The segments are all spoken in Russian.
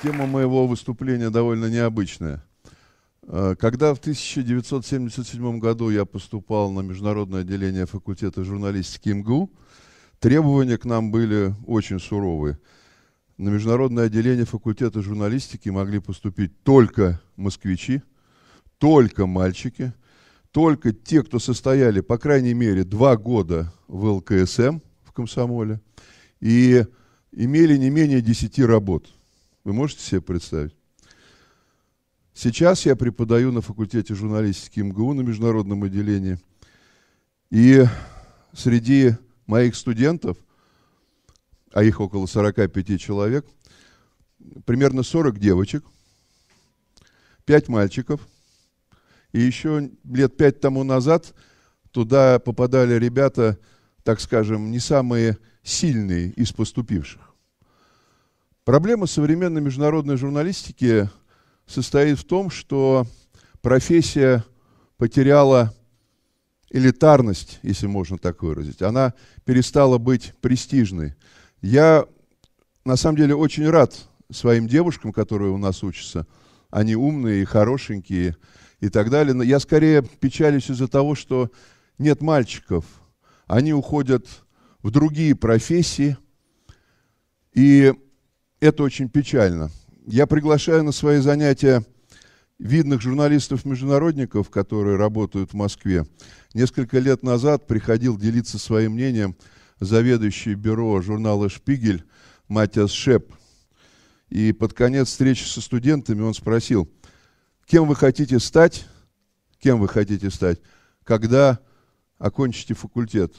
Тема моего выступления довольно необычная. Э, когда в 1977 году я поступал на международное отделение факультета журналистики МГУ, требования к нам были очень суровые. На международное отделение факультета журналистики могли поступить только москвичи, только мальчики, только те, кто состояли, по крайней мере, два года в ЛКСМ в комсомоле и имели не менее десяти работ – вы можете себе представить? Сейчас я преподаю на факультете журналистики МГУ на международном отделении. И среди моих студентов, а их около 45 человек, примерно 40 девочек, 5 мальчиков. И еще лет 5 тому назад туда попадали ребята, так скажем, не самые сильные из поступивших. Проблема современной международной журналистики состоит в том, что профессия потеряла элитарность, если можно так выразить. Она перестала быть престижной. Я, на самом деле, очень рад своим девушкам, которые у нас учатся. Они умные, и хорошенькие и так далее. Но я скорее печалюсь из-за того, что нет мальчиков. Они уходят в другие профессии. И это очень печально. Я приглашаю на свои занятия видных журналистов-международников, которые работают в Москве. Несколько лет назад приходил делиться своим мнением заведующий бюро журнала «Шпигель» Матиас Шеп. И под конец встречи со студентами он спросил, кем вы хотите стать, кем вы хотите стать, когда окончите факультет.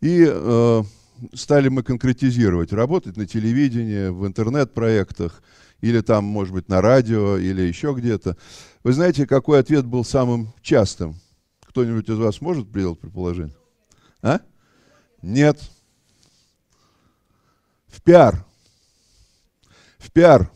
И э, стали мы конкретизировать, работать на телевидении, в интернет-проектах, или там, может быть, на радио, или еще где-то. Вы знаете, какой ответ был самым частым? Кто-нибудь из вас может сделать предположение? А? Нет. В пиар. В пиар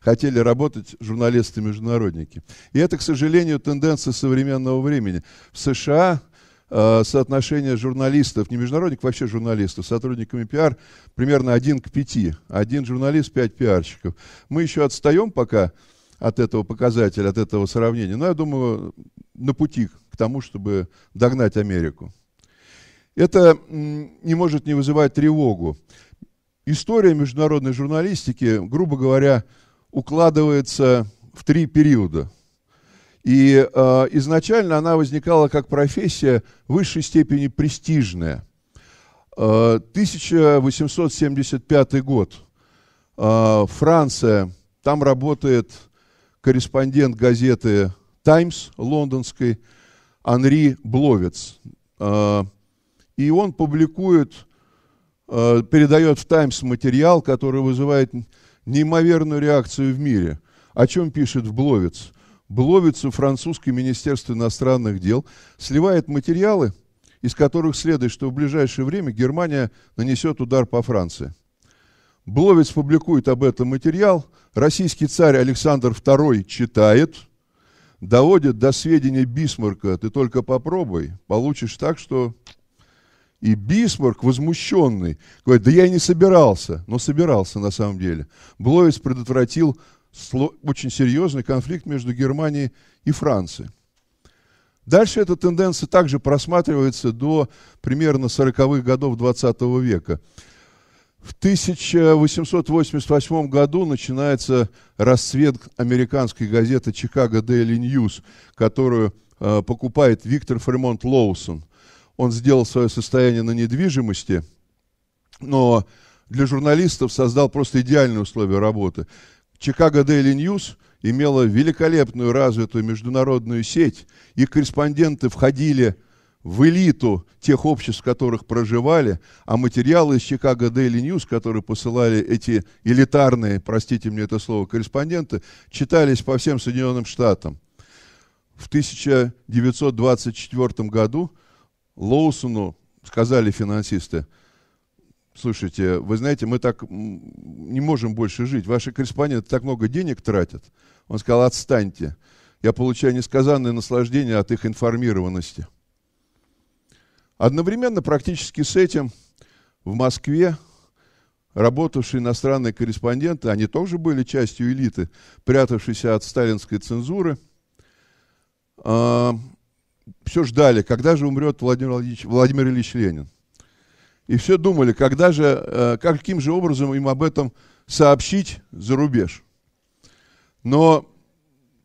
хотели работать журналисты-международники. И это, к сожалению, тенденция современного времени. В США Э, соотношение журналистов, не международников, вообще журналистов, сотрудниками пиар примерно один к пяти. Один журналист, пять пиарщиков. Мы еще отстаем пока от этого показателя, от этого сравнения. Но я думаю, на пути к тому, чтобы догнать Америку. Это не может не вызывать тревогу. История международной журналистики, грубо говоря, укладывается в три периода – и э, изначально она возникала как профессия в высшей степени престижная. Э, 1875 год. Э, Франция. Там работает корреспондент газеты «Таймс» лондонской Анри Бловец. Э, и он публикует, э, передает в «Таймс» материал, который вызывает неимоверную реакцию в мире. О чем пишет в Бловец – Бловицу французское министерство иностранных дел сливает материалы, из которых следует, что в ближайшее время Германия нанесет удар по Франции. Бловец публикует об этом материал, российский царь Александр II читает, доводит до сведения Бисмарка, ты только попробуй, получишь так, что... И Бисмарк, возмущенный, говорит, да я и не собирался, но собирался на самом деле. Бловец предотвратил очень серьезный конфликт между Германией и Францией. Дальше эта тенденция также просматривается до примерно 40-х годов XX века. В 1888 году начинается расцвет американской газеты «Чикаго Daily News», которую э, покупает Виктор Фремонт Лоусон. Он сделал свое состояние на недвижимости, но для журналистов создал просто идеальные условия работы. Чикаго Daily News имела великолепную развитую международную сеть, и корреспонденты входили в элиту тех обществ, в которых проживали, а материалы из Чикаго Daily News, которые посылали эти элитарные, простите мне это слово, корреспонденты, читались по всем Соединенным Штатам. В 1924 году Лоусону сказали финансисты – слушайте, вы знаете, мы так не можем больше жить, ваши корреспонденты так много денег тратят. Он сказал, отстаньте, я получаю несказанное наслаждение от их информированности. Одновременно практически с этим в Москве работавшие иностранные корреспонденты, они тоже были частью элиты, прятавшиеся от сталинской цензуры, э, а, все ждали, когда же умрет Владимир Ильич, Владимир Ильич Ленин. И все думали, когда же, э, каким же образом им об этом сообщить за рубеж. Но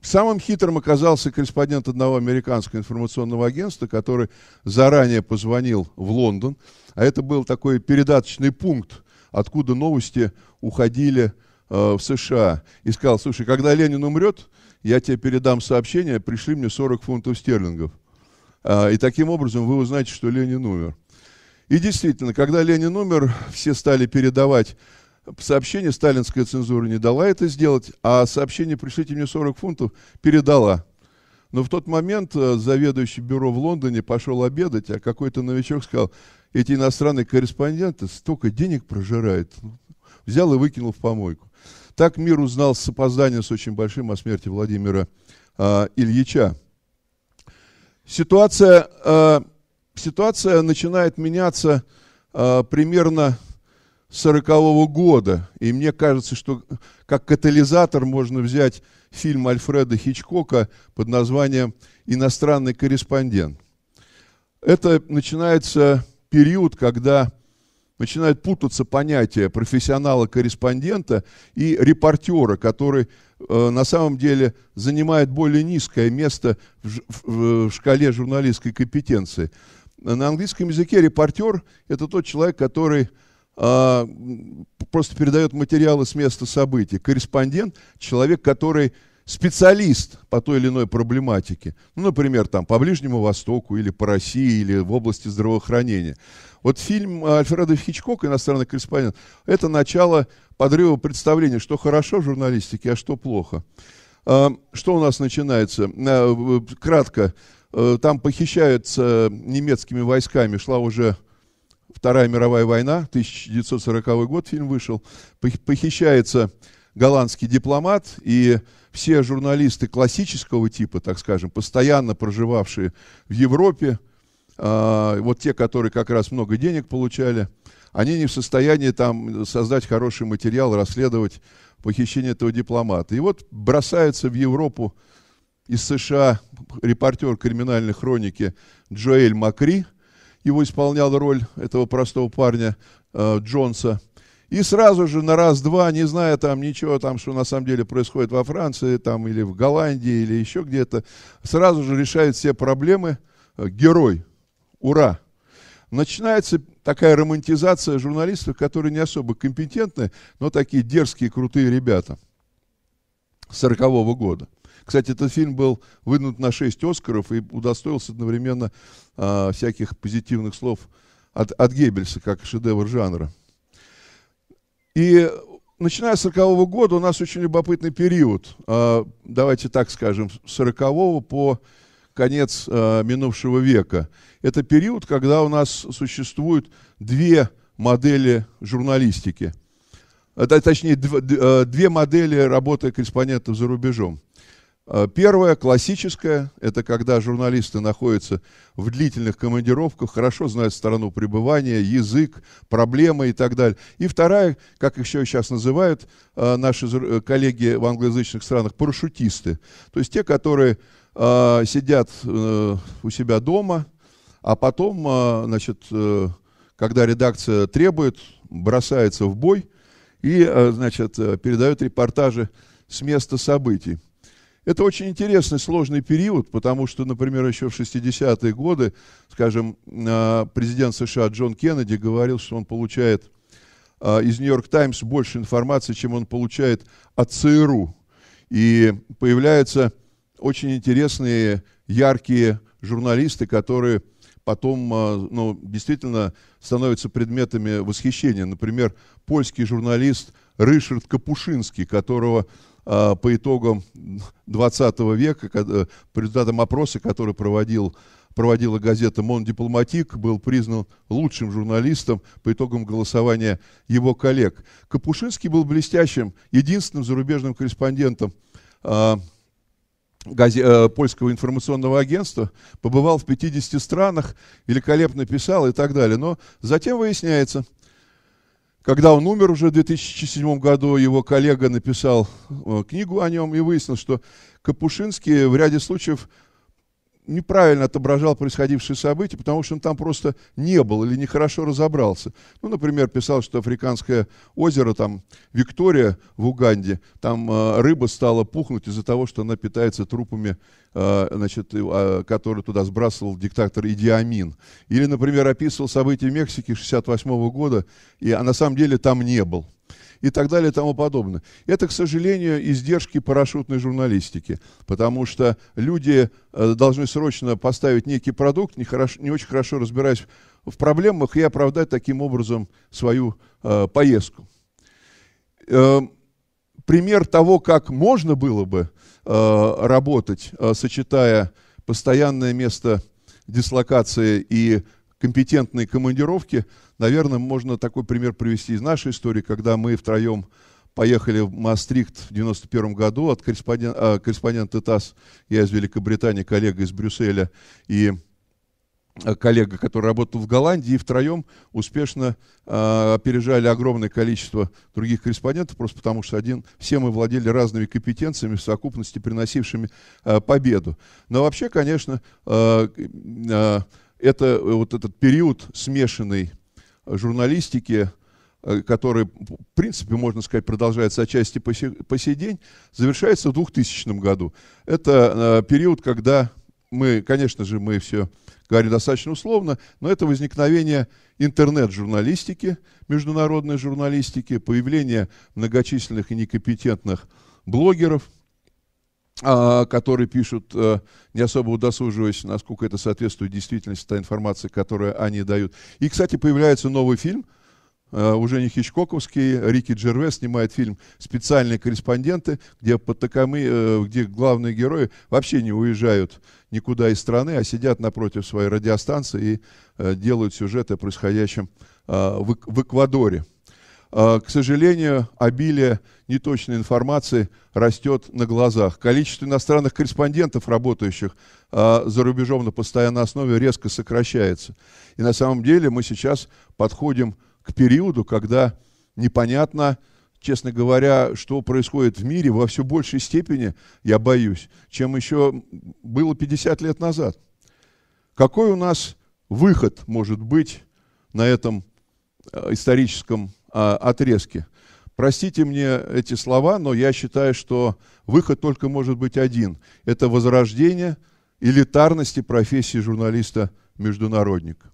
самым хитрым оказался корреспондент одного американского информационного агентства, который заранее позвонил в Лондон. А это был такой передаточный пункт, откуда новости уходили э, в США. И сказал, слушай, когда Ленин умрет, я тебе передам сообщение, пришли мне 40 фунтов стерлингов. Э, и таким образом вы узнаете, что Ленин умер. И действительно, когда Ленин умер, все стали передавать сообщение, сталинская цензура не дала это сделать, а сообщение «пришлите мне 40 фунтов» передала. Но в тот момент э, заведующий бюро в Лондоне пошел обедать, а какой-то новичок сказал, эти иностранные корреспонденты столько денег прожирают. Взял и выкинул в помойку. Так мир узнал с опозданием с очень большим о смерти Владимира э, Ильича. Ситуация э, ситуация начинает меняться э, примерно 40 -го года. И мне кажется, что как катализатор можно взять фильм Альфреда Хичкока под названием «Иностранный корреспондент». Это начинается период, когда начинают путаться понятия профессионала-корреспондента и репортера, который э, на самом деле занимает более низкое место в, в, в шкале журналистской компетенции на английском языке репортер – это тот человек, который а, просто передает материалы с места событий. Корреспондент – человек, который специалист по той или иной проблематике. Ну, например, там, по Ближнему Востоку или по России, или в области здравоохранения. Вот фильм Альфреда Хичкока «Иностранный корреспондент» – это начало подрыва представления, что хорошо в журналистике, а что плохо. А, что у нас начинается? А, кратко. Э, там похищается немецкими войсками, шла уже Вторая мировая война, 1940 год фильм вышел, похищается голландский дипломат, и все журналисты классического типа, так скажем, постоянно проживавшие в Европе, а, вот те, которые как раз много денег получали, они не в состоянии там создать хороший материал, расследовать похищение этого дипломата. И вот бросаются в Европу из США репортер криминальной хроники Джоэль Макри, его исполнял роль этого простого парня э, Джонса. И сразу же на раз-два, не зная там ничего, там, что на самом деле происходит во Франции, там, или в Голландии, или еще где-то, сразу же решает все проблемы э, герой. Ура! Начинается такая романтизация журналистов, которые не особо компетентны, но такие дерзкие, крутые ребята 40-го года. Кстати, этот фильм был вынут на 6 Оскаров и удостоился одновременно э, всяких позитивных слов от, от Геббельса, как шедевр жанра. И начиная с 40-го года у нас очень любопытный период. Э, давайте так скажем, с 40-го по конец э, минувшего века. Это период, когда у нас существуют две модели журналистики. Э, точнее, э, две модели работы корреспондентов за рубежом. Э, первое, классическое, это когда журналисты находятся в длительных командировках, хорошо знают страну пребывания, язык, проблемы и так далее. И вторая, как их еще сейчас называют э, наши э, коллеги в англоязычных странах, парашютисты. То есть те, которые сидят у себя дома, а потом, значит, когда редакция требует, бросается в бой и, значит, передают репортажи с места событий. Это очень интересный, сложный период, потому что, например, еще в 60-е годы, скажем, а, президент США Джон Кеннеди говорил, что он получает а, из «Нью-Йорк Таймс» больше информации, чем он получает от ЦРУ. И появляются очень интересные, яркие журналисты, которые потом а, ну, действительно становятся предметами восхищения. Например, польский журналист Ришард Капушинский, которого а, по итогам 20 века, э, по результатам опроса, который проводил, проводила газета "Мон Дипломатик", был признан лучшим журналистом по итогам голосования его коллег. Капушинский был блестящим, единственным зарубежным корреспондентом а, Э, польского информационного агентства, побывал в 50 странах, великолепно писал и так далее. Но затем выясняется, когда он умер уже в 2007 году, его коллега написал э, книгу о нем и выяснил, что Капушинский в ряде случаев неправильно отображал происходившие события, потому что он там просто не был или нехорошо разобрался. Ну, например, писал, что африканское озеро, там, Виктория в Уганде, там э, рыба стала пухнуть из-за того, что она питается трупами, э, значит, э, которые туда сбрасывал диктатор Иди Амин. Или, например, описывал события в Мексике 68 -го года, и, а на самом деле там не был и так далее и тому подобное. Это, к сожалению, издержки парашютной журналистики, потому что люди э, должны срочно поставить некий продукт, не, хорошо, не очень хорошо разбираясь в проблемах, и оправдать таким образом свою э, поездку. Э, пример того, как можно было бы э, работать, э, сочетая постоянное место дислокации и компетентные командировки, Наверное, можно такой пример привести из нашей истории, когда мы втроем поехали в Маастрихт в 1991 году от корреспондент, а, корреспондент ТАСС, я из Великобритании, коллега из Брюсселя и а, коллега, который работал в Голландии, и втроем успешно э, опережали огромное количество других корреспондентов, просто потому что один, все мы владели разными компетенциями, в совокупности приносившими э, победу. Но вообще, конечно, э, э, это, вот этот период смешанный журналистики, э, который, в принципе, можно сказать, продолжается отчасти по сей, день, завершается в 2000 году. Это э, период, когда мы, конечно же, мы все говорим достаточно условно, но это возникновение интернет-журналистики, международной журналистики, появление многочисленных и некомпетентных блогеров – а, которые пишут, э, не особо удосуживаясь, насколько это соответствует действительности, та информация, которую они дают. И, кстати, появляется новый фильм, э, уже не Хичкоковский, Рики Джерве снимает фильм «Специальные корреспонденты», где, под Такамы, э, где главные герои вообще не уезжают никуда из страны, а сидят напротив своей радиостанции и делают сюжеты о происходящем в Эквадоре. А, к сожалению, обилие неточной информации растет на глазах. Количество иностранных корреспондентов, работающих а, за рубежом на постоянной основе, резко сокращается. И на самом деле мы сейчас подходим к периоду, когда непонятно, честно говоря, что происходит в мире во все большей степени, я боюсь, чем еще было 50 лет назад. Какой у нас выход может быть на этом э, историческом э, а, отрезке. Простите мне эти слова, но я считаю, что выход только может быть один. Это возрождение элитарности профессии журналиста международник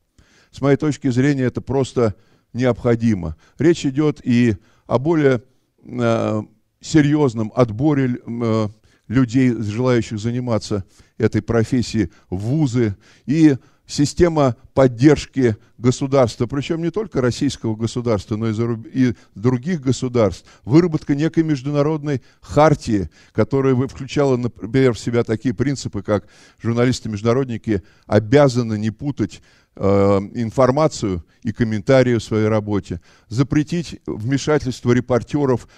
С моей точки зрения, это просто необходимо. Речь идет и о более э, серьезном отборе э, людей, желающих заниматься этой профессией в вузы, и система поддержки государства, причем не только российского государства, но и, заруб... и других государств, выработка некой международной хартии, которая включала, например, в себя такие принципы, как журналисты-международники обязаны не путать Э, информацию и комментарии в своей работе, запретить вмешательство репортеров,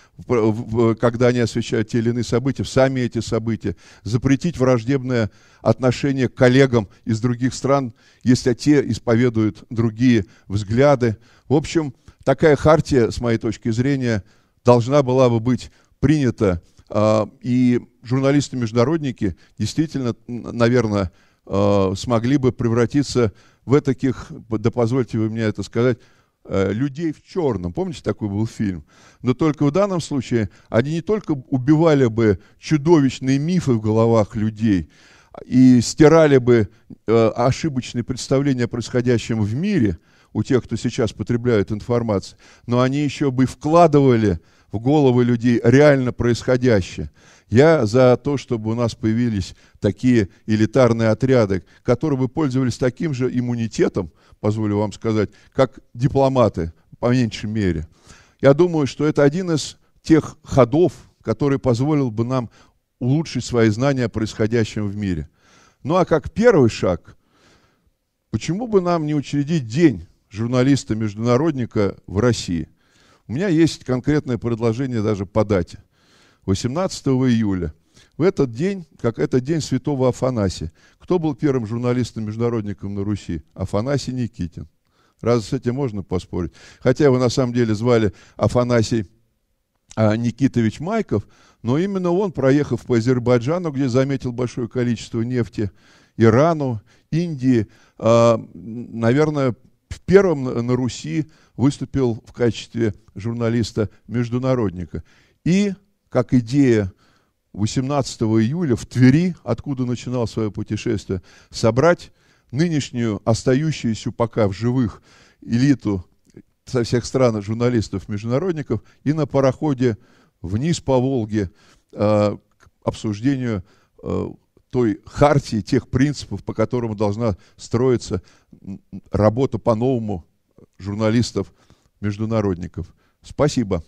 когда они освещают те или иные события, в сами эти события, запретить враждебное отношение к коллегам из других стран, если те исповедуют другие взгляды. В общем, такая хартия, с моей точки зрения, должна была бы быть принята. А, и журналисты-международники действительно, наверное, э, смогли бы превратиться в в таких, да позвольте вы мне это сказать, э, людей в черном. Помните, такой был фильм? Но только в данном случае они не только убивали бы чудовищные мифы в головах людей и стирали бы э, ошибочные представления о происходящем в мире у тех, кто сейчас потребляет информацию, но они еще бы вкладывали в головы людей реально происходящее. Я за то, чтобы у нас появились такие элитарные отряды, которые бы пользовались таким же иммунитетом, позволю вам сказать, как дипломаты, по меньшей мере. Я думаю, что это один из тех ходов, который позволил бы нам улучшить свои знания о происходящем в мире. Ну а как первый шаг, почему бы нам не учредить день журналиста-международника в России? У меня есть конкретное предложение даже по дате – 18 июля. В этот день, как это день святого Афанасия. Кто был первым журналистом-международником на Руси? Афанасий Никитин. Разве с этим можно поспорить? Хотя его на самом деле звали Афанасий а, Никитович Майков, но именно он, проехав по Азербайджану, где заметил большое количество нефти, Ирану, Индии, а, наверное, первым на Руси выступил в качестве журналиста-международника. И как идея 18 июля в Твери, откуда начинал свое путешествие, собрать нынешнюю остающуюся пока в живых элиту со всех стран журналистов-международников и на пароходе вниз по Волге э, к обсуждению э, той хартии, тех принципов, по которым должна строиться работа по-новому журналистов-международников. Спасибо.